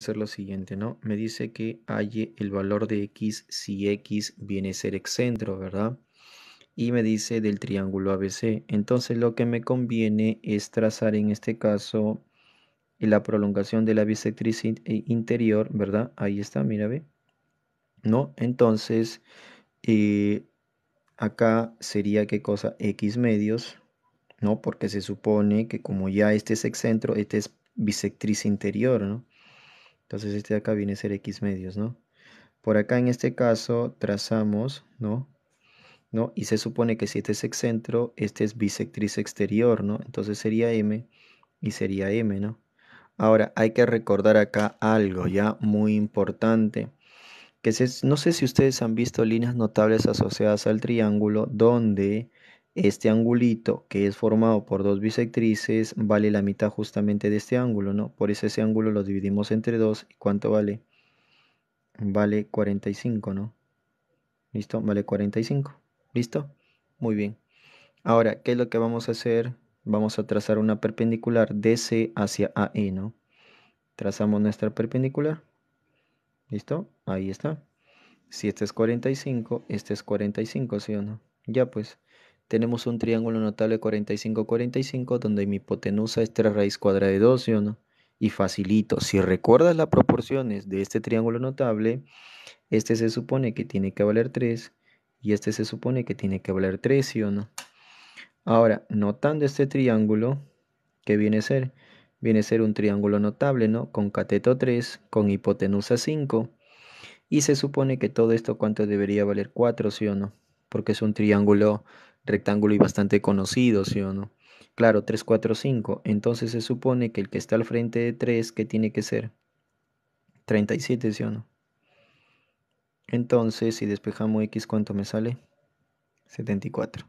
hacer lo siguiente, ¿no? Me dice que halle el valor de x si x viene a ser excentro, ¿verdad? Y me dice del triángulo ABC. Entonces lo que me conviene es trazar en este caso la prolongación de la bisectriz eh, interior, ¿verdad? Ahí está, mira, ve. ¿No? Entonces, eh, acá sería qué cosa, x medios, ¿no? Porque se supone que como ya este es excentro, este es bisectriz interior, ¿no? Entonces este de acá viene a ser x medios, ¿no? Por acá en este caso trazamos, ¿no? ¿No? Y se supone que si este es excentro, este es bisectriz exterior, ¿no? Entonces sería m y sería m, ¿no? Ahora, hay que recordar acá algo ya muy importante. Que no sé si ustedes han visto líneas notables asociadas al triángulo donde este angulito que es formado por dos bisectrices vale la mitad justamente de este ángulo, ¿no? Por eso ese ángulo lo dividimos entre dos. ¿Y cuánto vale? Vale 45, ¿no? ¿Listo? Vale 45. ¿Listo? Muy bien. Ahora, ¿qué es lo que vamos a hacer? Vamos a trazar una perpendicular DC hacia AE, ¿no? Trazamos nuestra perpendicular. ¿Listo? Ahí está. Si este es 45, este es 45, ¿sí o no? Ya pues tenemos un triángulo notable 45-45 donde mi hipotenusa es 3 raíz cuadrada de 2, ¿sí o no? Y facilito, si recuerdas las proporciones de este triángulo notable, este se supone que tiene que valer 3 y este se supone que tiene que valer 3, ¿sí o no? Ahora, notando este triángulo, ¿qué viene a ser? Viene a ser un triángulo notable, ¿no? Con cateto 3, con hipotenusa 5. Y se supone que todo esto cuánto debería valer 4, ¿sí o no? Porque es un triángulo rectángulo y bastante conocido, ¿sí o no? Claro, 3, 4, 5. Entonces se supone que el que está al frente de 3, ¿qué tiene que ser? 37, ¿sí o no? Entonces, si despejamos x, ¿cuánto me sale? 74.